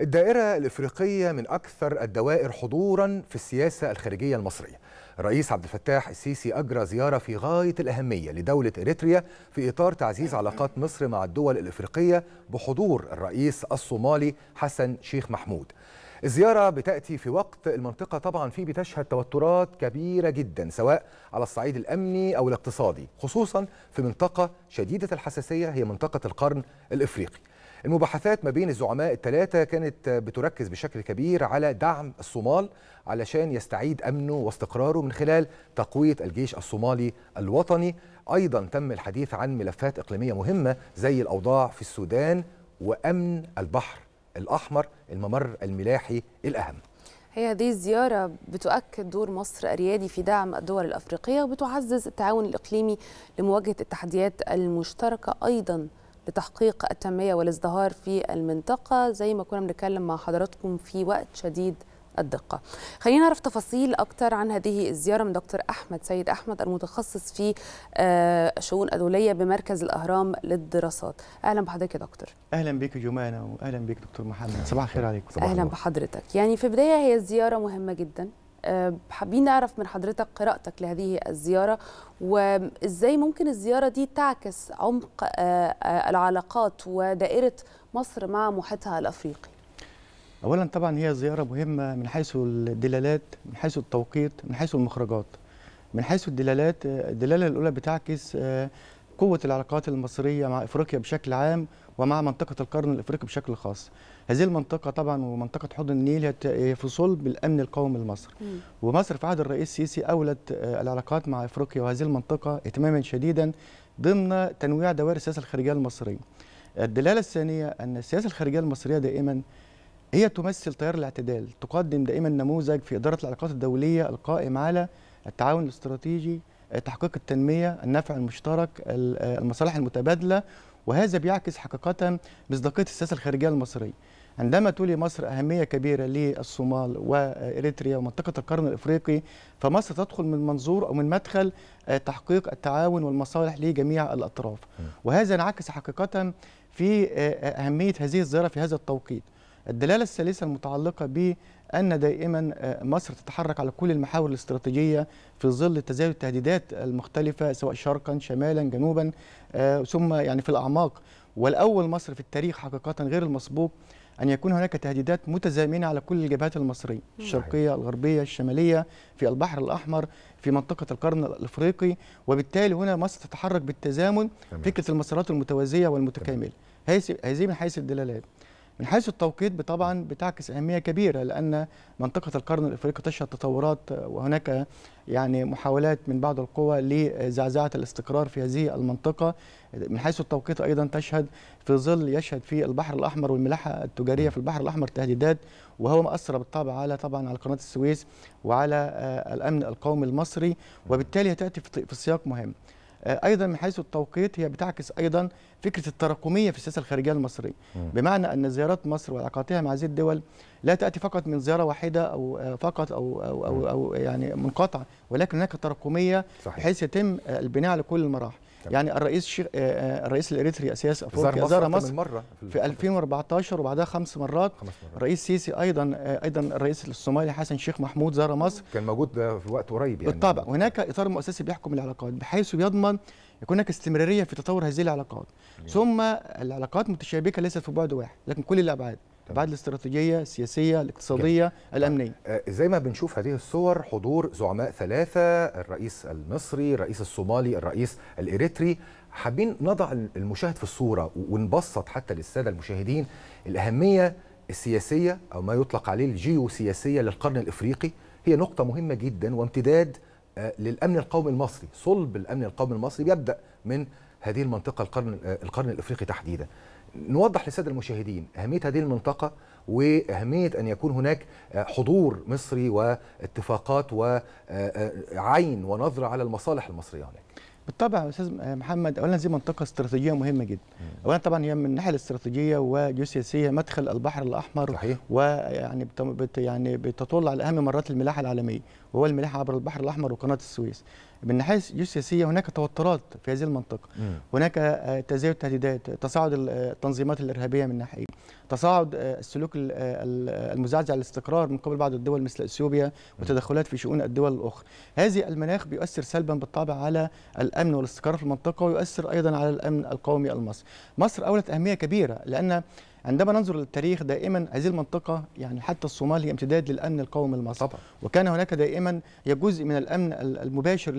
الدائرة الإفريقية من أكثر الدوائر حضورا في السياسة الخارجية المصرية الرئيس عبد الفتاح السيسي أجرى زيارة في غاية الأهمية لدولة إريتريا في إطار تعزيز علاقات مصر مع الدول الإفريقية بحضور الرئيس الصومالي حسن شيخ محمود الزيارة بتأتي في وقت المنطقة طبعا فيه بتشهد توترات كبيرة جدا سواء على الصعيد الأمني أو الاقتصادي خصوصا في منطقة شديدة الحساسية هي منطقة القرن الإفريقي المباحثات ما بين الزعماء الثلاثة كانت بتركز بشكل كبير على دعم الصومال علشان يستعيد أمنه واستقراره من خلال تقوية الجيش الصومالي الوطني أيضا تم الحديث عن ملفات إقليمية مهمة زي الأوضاع في السودان وأمن البحر الأحمر الممر الملاحي الأهم هي هذه الزيارة بتؤكد دور مصر الريادي في دعم الدول الأفريقية وبتعزز التعاون الإقليمي لمواجهة التحديات المشتركة أيضا لتحقيق التنمية والازدهار في المنطقة زي ما كنا بنتكلم مع حضراتكم في وقت شديد الدقه. خلينا نعرف تفاصيل اكتر عن هذه الزياره من دكتور احمد سيد احمد المتخصص في آه، شؤون الدوليه بمركز الاهرام للدراسات. اهلا بحضرتك يا دكتور. اهلا بك جمانه واهلا بك دكتور محمد، صباح الخير عليكم. صباح اهلا بحضرتك، يعني في البدايه هي زياره مهمه جدا آه، حابين نعرف من حضرتك قراءتك لهذه الزيارة وإزاي ممكن الزيارة دي تعكس عمق آه، آه، العلاقات ودائرة مصر مع محيطها الأفريقي أولا طبعا هي زيارة مهمة من حيث الدلالات من حيث التوقيت من حيث المخرجات من حيث الدلالات الدلالة الأولى بتعكس قوة العلاقات المصرية مع إفريقيا بشكل عام ومع منطقه القرن الافريقي بشكل خاص هذه المنطقه طبعا ومنطقه حوض النيل هي في صلب الامن القومي لمصر ومصر في عهد الرئيس السيسي اولت آه، العلاقات مع افريقيا وهذه المنطقه اهتماما شديدا ضمن تنويع دوائر السياسه الخارجيه المصريه الدلاله الثانيه ان السياسه الخارجيه المصريه دائما هي تمثل تيار الاعتدال تقدم دائما نموذج في اداره العلاقات الدوليه القائم على التعاون الاستراتيجي تحقيق التنميه النفع المشترك المصالح المتبادله وهذا بيعكس حقيقة مصداقية السياسة الخارجية المصرية عندما تولي مصر أهمية كبيرة للصومال وإريتريا ومنطقة القرن الإفريقي فمصر تدخل من منظور أو من مدخل آه، تحقيق التعاون والمصالح لجميع الأطراف وهذا انعكس حقيقة في آه، آه، أهمية هذه الزيارة في هذا التوقيت الدلالة الثالثة المتعلقة أن دائما آه، مصر تتحرك على كل المحاور الاستراتيجية في ظل تزايد التهديدات المختلفة سواء شرقا شمالا جنوبا آه، ثم يعني في الأعماق والأول مصر في التاريخ حقيقة غير المسبوق أن يكون هناك تهديدات متزامنة على كل الجبهات المصرية الشرقية الغربية الشمالية في البحر الأحمر في منطقة القرن الأفريقي وبالتالي هنا مصر تتحرك بالتزامن فكرة المسارات المتوازية والمتكاملة هذه من حيث الدلالات من حيث التوقيت طبعا بتعكس أهمية كبيرة لأن منطقة القرن الإفريقي تشهد تطورات وهناك يعني محاولات من بعض القوى لزعزعة الاستقرار في هذه المنطقة من حيث التوقيت أيضا تشهد في ظل يشهد في البحر الأحمر والملاحة التجارية في البحر الأحمر تهديدات وهو ما أثر بالطبع على طبعا على قناة السويس وعلى آه، الأمن القومي المصري وبالتالي هتأتي في سياق مهم آه، أيضا من حيث التوقيت هي بتعكس أيضا فكره التراكميه في السياسه الخارجيه المصريه بمعنى ان زيارات مصر وعلاقاتها مع هذه الدول لا تاتي فقط من زياره واحده او آه، فقط او او او, أو يعني منقطعه ولكن هناك تراكميه بحيث يتم البناء على كل المراحل طبعا. يعني الرئيس الشيخ آه، آه، الرئيس الاريتري اسياس افريقيا زار مصر مرة في, في 2014 وبعدها خمس مرات الرئيس سيسي ايضا ايضا الرئيس الصومالي حسن شيخ محمود زار مصر كان موجود في وقت قريب يعني بالطبع وهناك اطار مؤسسي بيحكم العلاقات بحيث يضمن يكون هناك استمراريه في تطور هذه العلاقات جميل. ثم العلاقات متشابكه ليست في بعد واحد لكن كل الابعاد الابعاد الاستراتيجيه السياسيه الاقتصاديه جميل. طيب، الامنيه آه، زي ما بنشوف هذه الصور حضور زعماء ثلاثه الرئيس المصري الرئيس الصومالي الرئيس الاريتري حابين نضع المشاهد في الصوره ونبسط حتى للساده المشاهدين الاهميه السياسيه او ما يطلق عليه الجيوسياسيه للقرن الافريقي هي نقطه مهمه جدا وامتداد آه، للامن القومي المصري صلب الامن القومي المصري بيبدا من هذه المنطقه القرن آه، القرن الافريقي تحديدا نوضح للساده المشاهدين اهميه هذه المنطقه واهميه ان يكون هناك آه، حضور مصري واتفاقات وعين ونظره على المصالح المصريه هناك بالطبع استاذ محمد اولا دي منطقه استراتيجيه مهمه جدا اولا طبعا هي من الناحيه الاستراتيجيه والجيوسياسيه مدخل البحر الاحمر صحيح. ويعني بت يعني بتطل على اهم ممرات الملاحه العالميه وهو الملاحه عبر البحر الاحمر وقناه السويس من الناحيه السياسيه هناك توترات في هذه المنطقه مم. هناك آه، تزايد تهديدات تصاعد التنظيمات آه، الارهابيه من ناحيه تصاعد آه، السلوك المزعزع للاستقرار من قبل بعض الدول مثل اثيوبيا وتدخلات في شؤون الدول الاخرى هذه المناخ بيؤثر سلبا بالطبع على الامن والاستقرار في المنطقه ويؤثر ايضا على الامن القومي المصري مصر اولت اهميه كبيره لان عندما ننظر للتاريخ دائما هذه المنطقة يعني حتى الصومال هي امتداد للأمن القومي لمصر طبعا. وكان هناك دائما هي جزء من الأمن المباشر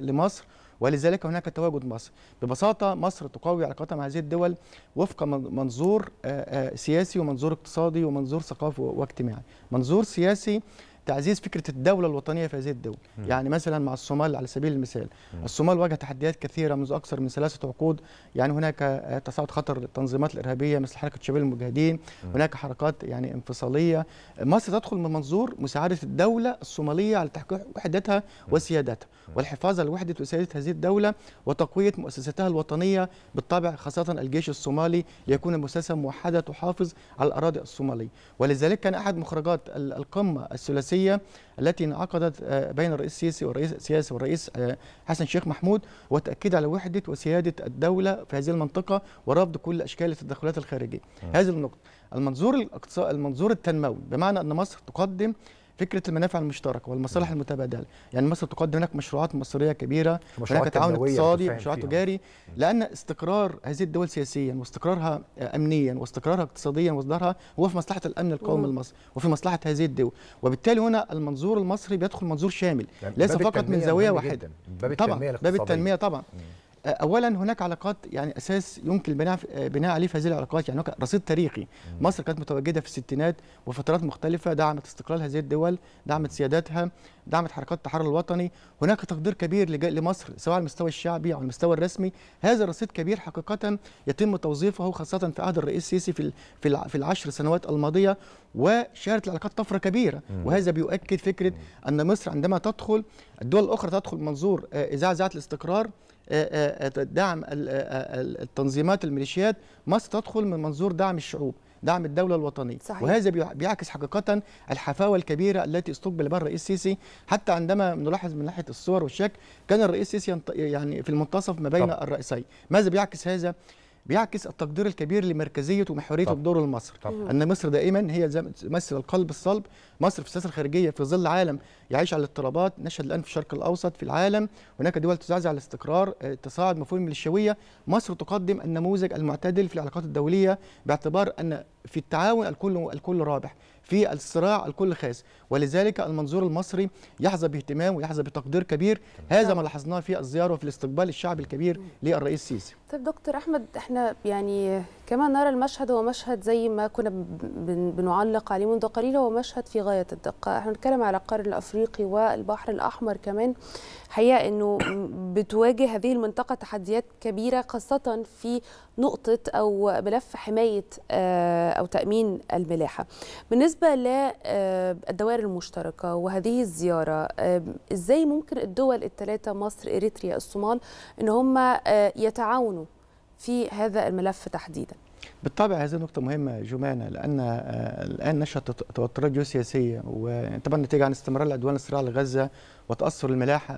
لمصر ولذلك هناك تواجد مصر ببساطة مصر تقوي علاقاتها مع هذه الدول وفق منظور آه، آه، سياسي ومنظور اقتصادي ومنظور ثقافي واجتماعي منظور سياسي تعزيز فكره الدوله الوطنيه في هذه الدول م. يعني مثلا مع الصومال على سبيل المثال م. الصومال واجه تحديات كثيره منذ اكثر من ثلاثه عقود يعني هناك آه، تصاعد خطر للتنظيمات الارهابيه مثل حركه شباب المجاهدين م. هناك حركات يعني انفصاليه مصر تدخل من منظور مساعده الدوله الصوماليه على تحقيق وحدتها وسيادتها والحفاظ على وحده وسياده هذه الدوله وتقويه مؤسستها الوطنيه بالطبع خاصه الجيش الصومالي ليكون مؤسسه موحده تحافظ على الاراضي الصوماليه ولذلك كان احد مخرجات القمه الثلاثيه السياسيه التي انعقدت آه، بين الرئيس السيسي والرئيس السياسي والرئيس آه، حسن شيخ محمود وتاكيد على وحده وسياده الدوله في هذه المنطقه ورفض كل اشكال التدخلات الخارجيه. هذه النقطه. المنظور الاقتصادي المنظور التنموي بمعنى ان مصر تقدم فكره المنافع المشتركه والمصالح المتبادله يعني مصر تقدم هناك مشروعات مصريه كبيره هناك تعاون اقتصادي مشروعات تجاري لان استقرار هذه الدول سياسيا واستقرارها امنيا واستقرارها اقتصاديا واصدارها هو في مصلحه الامن القومي المصري وفي مصلحه هذه الدول وبالتالي هنا المنظور المصري بيدخل منظور شامل يعني ليس فقط من زاويه واحده باب طبعا باب التنميه طبعا مم. اولا هناك علاقات يعني اساس يمكن البناء بناء عليه في هذه العلاقات يعني هناك رصيد تاريخي مصر كانت متواجده في الستينات وفترات مختلفه دعمت استقلال هذه الدول دعمت سياداتها دعمت حركات التحرر الوطني هناك تقدير كبير لمصر سواء على المستوى الشعبي او على المستوى الرسمي هذا رصيد كبير حقيقه يتم توظيفه خاصه في عهد الرئيس السيسي في في العشر سنوات الماضيه وشارت العلاقات طفره كبيره وهذا بيؤكد فكره ان مصر عندما تدخل الدول الاخرى تدخل منظور آه، اذاعه اذاعه الاستقرار آه، آه، دعم التنظيمات الميليشيات مصر تدخل من منظور دعم الشعوب دعم الدولة الوطنية صحيح. وهذا بيعكس حقيقة الحفاوة الكبيرة التي استقبل بها الرئيس السيسي حتى عندما نلاحظ من ناحية الصور والشكل كان الرئيس السيسي يعني في المنتصف ما بين الرئيسين ماذا بيعكس هذا بيعكس التقدير الكبير لمركزيه ومحوريه الدور المصري ان مصر دائما هي تمثل القلب الصلب مصر في السياسه الخارجيه في ظل عالم يعيش على الاضطرابات نشهد الان في الشرق الاوسط في العالم هناك دول تزعزع الاستقرار آه، تصاعد مفهوم الميليشيويه مصر تقدم النموذج المعتدل في العلاقات الدوليه باعتبار ان في التعاون الكل الكل رابح في الصراع الكل خاس ولذلك المنظور المصري يحظى باهتمام ويحظى بتقدير كبير هذا ما لاحظناه في الزياره وفي الاستقبال الشعبي الكبير للرئيس السيسي طيب دكتور احمد احنا يعني كما نرى المشهد هو مشهد زي ما كنا بنعلق عليه منذ قليل هو مشهد في غايه الدقه احنا بنتكلم على القرن الافريقي والبحر الاحمر كمان حقيقه انه بتواجه هذه المنطقه تحديات كبيره خاصه في نقطه او ملف حمايه آه، او تامين الملاحه بالنسبه بالنسبة للدوائر آه، المشتركة وهذه الزيارة آه، إزاي ممكن الدول الثلاثة مصر إريتريا الصومال أن هم آه، يتعاونوا في هذا الملف تحديدا بالطبع هذه نقطة مهمة جمانة لأن الآن نشأت توترات جيوسياسية وطبعا نتيجة عن استمرار العدوان الصراع لغزة وتاثر الملاحه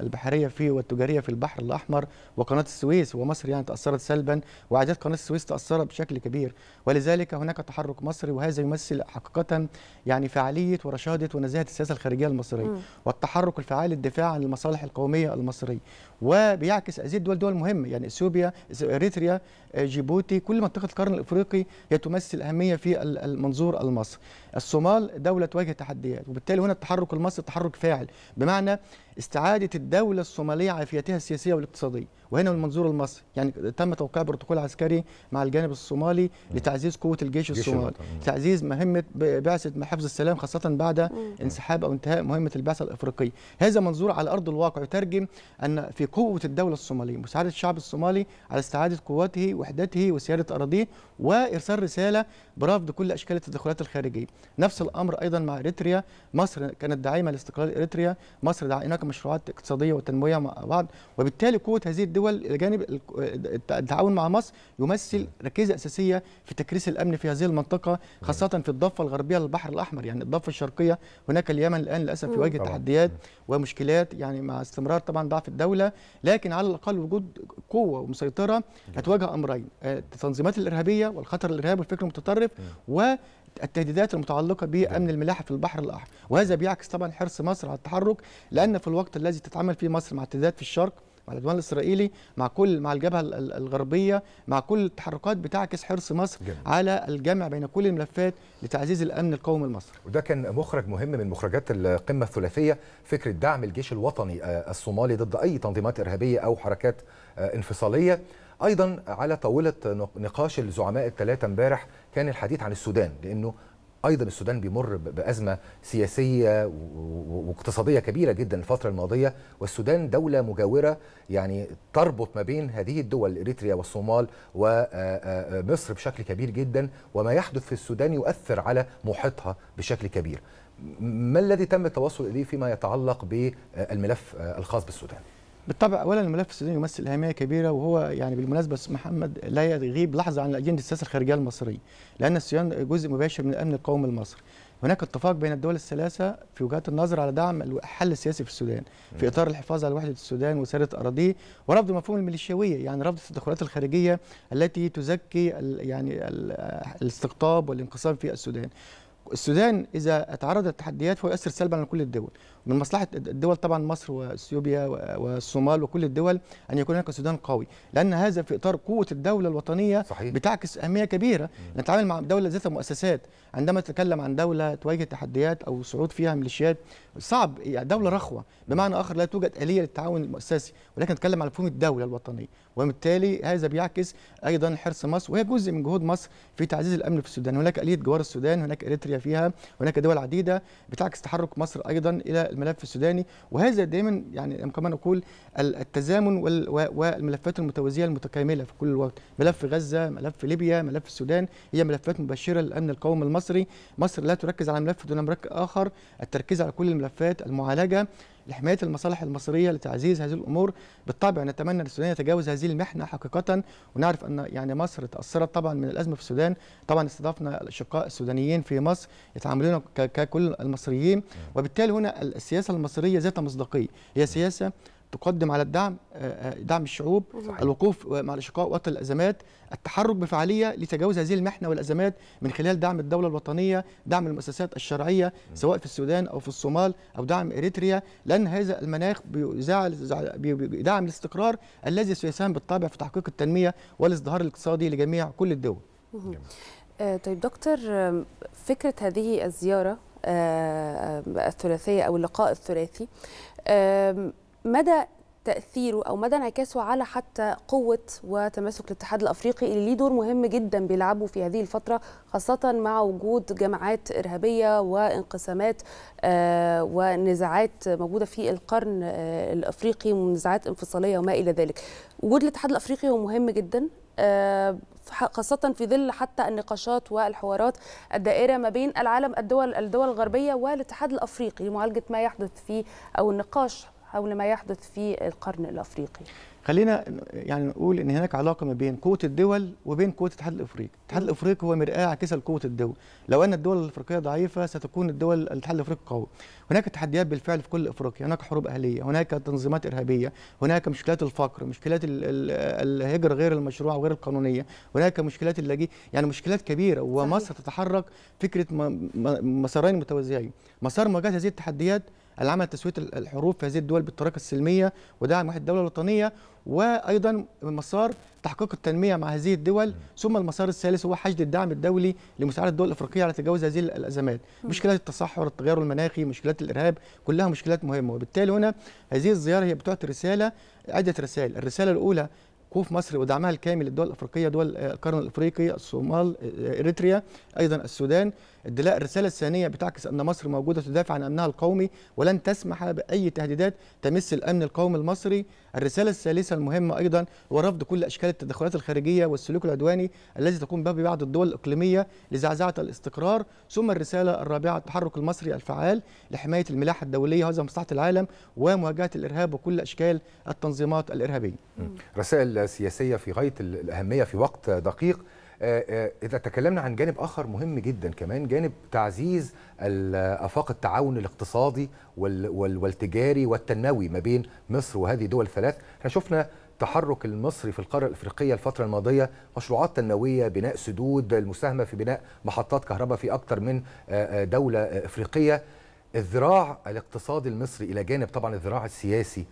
البحريه فيه والتجاريه في البحر الاحمر وقناه السويس ومصر يعني تاثرت سلبا وعادات قناه السويس تاثرت بشكل كبير ولذلك هناك تحرك مصري وهذا يمثل حقيقه يعني فعاليه ورشاده ونزاهه السياسه الخارجيه المصريه م. والتحرك الفعال للدفاع عن المصالح القوميه المصريه وبيعكس هذه الدول دول مهمه يعني اثيوبيا اريتريا جيبوتي كل منطقه القرن الافريقي هي تمثل اهميه في المنظور المصري الصومال دولة تواجه تحديات وبالتالي هنا التحرك المصري تحرك فاعل بمعنى استعادة الدولة الصومالية عافيتها السياسية والاقتصادية وهنا من المنظور المصري يعني تم توقيع بروتوكول عسكري مع الجانب الصومالي لتعزيز قوة الجيش الصومالي تعزيز مهمة بعثة حفظ السلام خاصة بعد انسحاب أو انتهاء مهمة البعثة الأفريقية هذا منظور على أرض الواقع يترجم أن في قوة الدولة الصومالية مساعدة الشعب الصومالي على استعادة قوته وحدته وسيادة أراضيه وإرسال رسالة برفض كل أشكال التدخلات الخارجية نفس الأمر أيضا مع إريتريا مصر كانت داعمة لاستقلال إريتريا مصر داعمة هناك مشروعات اقتصاديه وتنمويه مع بعض وبالتالي قوه هذه الدول الى جانب التعاون مع مصر يمثل ركيزه اساسيه في تكريس الامن في هذه المنطقه خاصه في الضفه الغربيه للبحر الاحمر يعني الضفه الشرقيه هناك اليمن الان للاسف يواجه تحديات ومشكلات يعني مع استمرار طبعا ضعف الدوله لكن على الاقل وجود قوه ومسيطره هتواجه امرين آه، التنظيمات الارهابيه والخطر الارهابي والفكر المتطرف و التهديدات المتعلقه بامن نعم. الملاحه في البحر الاحمر وهذا بيعكس طبعا حرص مصر على التحرك لان في الوقت الذي تتعامل فيه مصر مع التهديدات في الشرق مع العدوان الاسرائيلي مع كل مع الجبهه الغربيه مع كل التحركات بتعكس حرص مصر جميل. على الجمع بين كل الملفات لتعزيز الامن القومي المصري وده كان مخرج مهم من مخرجات القمه الثلاثيه فكره دعم الجيش الوطني آه، الصومالي ضد اي تنظيمات ارهابيه او حركات آه، انفصاليه ايضا على طاوله نقاش الزعماء الثلاثه امبارح كان الحديث عن السودان لانه ايضا السودان بيمر بازمه سياسيه واقتصاديه كبيره جدا الفتره الماضيه والسودان دوله مجاوره يعني تربط ما بين هذه الدول اريتريا والصومال ومصر بشكل كبير جدا وما يحدث في السودان يؤثر على محيطها بشكل كبير ما الذي تم التوصل اليه فيما يتعلق بالملف الخاص بالسودان بالطبع اولا الملف السوداني يمثل اهميه كبيره وهو يعني بالمناسبه محمد لا يغيب لحظه عن الاجنده السياسه الخارجيه المصريه لان السودان جزء مباشر من الامن القومي المصري هناك اتفاق بين الدول الثلاثه في وجهات النظر على دعم الحل السياسي في السودان في اطار الحفاظ على وحده السودان وسيره اراضيه ورفض مفهوم الميليشياويه يعني رفض التدخلات الخارجيه التي تزكي يعني الاستقطاب والانقسام في السودان السودان اذا تعرض للتحديات فهو يؤثر سلبا على كل الدول من مصلحه الدول طبعا مصر واثيوبيا والصومال وكل الدول ان يكون هناك سودان قوي لان هذا في اطار قوه الدوله الوطنيه صحيح. بتعكس اهميه كبيره نتعامل مع دوله ذات مؤسسات عندما نتكلم عن دوله تواجه تحديات او صعود فيها ميليشيات صعب يعني دوله رخوه بمعنى اخر لا توجد اليه للتعاون المؤسسي ولكن نتكلم عن مفهوم الدوله الوطنيه وبالتالي هذا بيعكس ايضا حرص مصر وهي جزء من جهود مصر في تعزيز الامن في السودان هناك اليه جوار السودان هناك اريتريا فيها هناك دول عديده بتعكس تحرك مصر ايضا الى الملف السوداني وهذا دائما يعني كما نقول التزامن والملفات المتوازيه المتكامله في كل الوقت ملف غزه ملف ليبيا ملف السودان هي ملفات مبشره للامن القومي المصري مصر لا تركز على ملف دون مركز اخر التركيز على كل الملفات المعالجه لحماية المصالح المصرية لتعزيز هذه الأمور بالطبع نتمنى أن السودان يتجاوز هذه المحنة حقيقة ونعرف أن يعني مصر تأثرت طبعا من الأزمة في السودان طبعا استضافنا الأشقاء السودانيين في مصر يتعاملون ككل المصريين نعم. وبالتالي هنا السياسة المصرية ذات مصداقية هي نعم. سياسة تقدم على الدعم آه، آه، دعم الشعوب صحيح. الوقوف مع الاشقاء وقت الازمات التحرك بفعاليه لتجاوز هذه المحنه والازمات من خلال دعم الدوله الوطنيه دعم المؤسسات الشرعيه سواء في السودان او في الصومال او دعم اريتريا لان هذا المناخ بيدعم الاستقرار الذي سيساهم بالطبع في تحقيق التنميه والازدهار الاقتصادي لجميع كل الدول آه، طيب دكتور فكره هذه الزياره الثلاثيه او اللقاء الثلاثي مدى تاثيره او مدى انعكاسه على حتى قوه وتماسك الاتحاد الافريقي اللي ليه دور مهم جدا بيلعبه في هذه الفتره خاصه مع وجود جماعات ارهابيه وانقسامات آه، ونزاعات موجوده في القرن آه، الافريقي ونزاعات انفصاليه وما الى ذلك. وجود الاتحاد الافريقي هو مهم جدا آه، خاصة في ظل حتى النقاشات والحوارات الدائرة ما بين العالم الدول الدول الغربية والاتحاد الأفريقي لمعالجة ما يحدث في أو النقاش حول ما يحدث في القرن الافريقي خلينا يعني نقول ان هناك علاقه ما بين قوه الدول وبين قوه الاتحاد الافريقي الاتحاد الافريقي هو مرآه عكسه لقوه الدول لو ان الدول الافريقيه ضعيفه ستكون الدول الاتحاد الافريقي قوي هناك تحديات بالفعل في كل افريقيا هناك حروب اهليه هناك تنظيمات ارهابيه هناك مشكلات الفقر مشكلات الهجره غير المشروعه وغير القانونيه هناك مشكلات اللاجئين يعني مشكلات كبيره ومصر تتحرك فكره مسارين متوازيين مسار مواجهه هذه التحديات العمل تسويه الحروب في هذه الدول بالطريقه السلميه ودعم وحده الدوله الوطنيه وايضا مسار تحقيق التنميه مع هذه الدول ثم المسار الثالث هو حشد الدعم الدولي لمساعده الدول الافريقيه على تجاوز هذه الازمات مشكلات التصحر التغير المناخي مشكلات الارهاب كلها مشكلات مهمه وبالتالي هنا هذه الزياره هي بتعطي رساله عده رسائل الرساله الاولى وقوف مصر ودعمها الكامل للدول الافريقيه دول آه، القرن الافريقي الصومال آه، اريتريا ايضا السودان ادلاء الرساله الثانيه بتعكس ان مصر موجوده تدافع عن امنها القومي ولن تسمح باي تهديدات تمس الامن القومي المصري الرساله الثالثه المهمه ايضا هو رفض كل اشكال التدخلات الخارجيه والسلوك العدواني الذي تقوم به بعض الدول الاقليميه لزعزعه الاستقرار ثم الرساله الرابعه التحرك المصري الفعال لحمايه الملاحه الدوليه وهذا مصلحه العالم ومواجهه الارهاب وكل اشكال التنظيمات الارهابيه رسائل سياسية في غاية الأهمية في وقت دقيق آه، آه، إذا تكلمنا عن جانب آخر مهم جدا كمان جانب تعزيز آفاق التعاون الاقتصادي والتجاري والتنموي ما بين مصر وهذه الدول الثلاث احنا شفنا تحرك المصري في القاره الافريقيه الفتره الماضيه مشروعات تنمويه بناء سدود المساهمه في بناء محطات كهرباء في اكثر من آه، دوله افريقيه الذراع الاقتصادي المصري الى جانب طبعا الذراع السياسي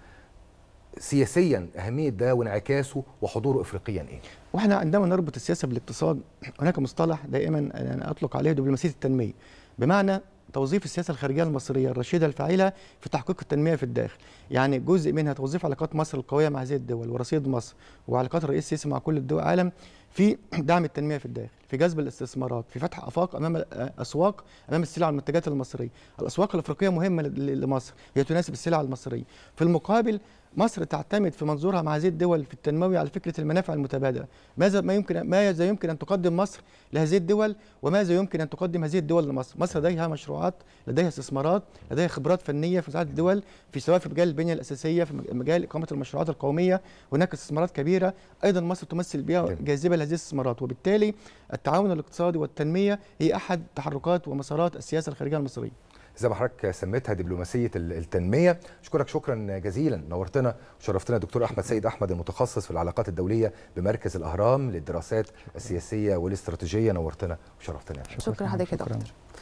سياسيا اهميه ده وانعكاسه وحضوره افريقيا ايه؟ واحنا عندما نربط السياسه بالاقتصاد هناك مصطلح دائما انا اطلق عليه دبلوماسيه التنميه بمعنى توظيف السياسه الخارجيه المصريه الرشيده الفاعله في تحقيق التنميه في الداخل، يعني جزء منها توظيف علاقات مصر القويه مع هذه الدول ورصيد مصر وعلاقات الرئيس السيسي مع كل الدول العالم في دعم التنميه في الداخل، في جذب الاستثمارات، في فتح افاق امام آه، اسواق امام السلع والمنتجات المصريه، الاسواق الافريقيه مهمه لمصر، هي تناسب السلع المصريه، في المقابل مصر تعتمد في منظورها مع هذه الدول في التنموي على فكره المنافع المتبادله ماذا ما يمكن ماذا يمكن ان تقدم مصر لهذه الدول وماذا يمكن ان تقدم هذه الدول لمصر مصر لديها مشروعات لديها استثمارات لديها خبرات فنيه في مساعده الدول في سواء في مجال البنيه الاساسيه في مجال اقامه المشروعات القوميه هناك استثمارات كبيره ايضا مصر تمثل بها جاذبه لهذه الاستثمارات وبالتالي التعاون الاقتصادي والتنميه هي احد تحركات ومسارات السياسه الخارجيه المصريه زي ما حضرتك سميتها دبلوماسيه التنميه اشكرك شكرا جزيلا نورتنا وشرفتنا دكتور احمد سيد احمد المتخصص في العلاقات الدوليه بمركز الاهرام للدراسات السياسيه والاستراتيجيه نورتنا وشرفتنا شكرا, شكرا حضرتك يا دكتور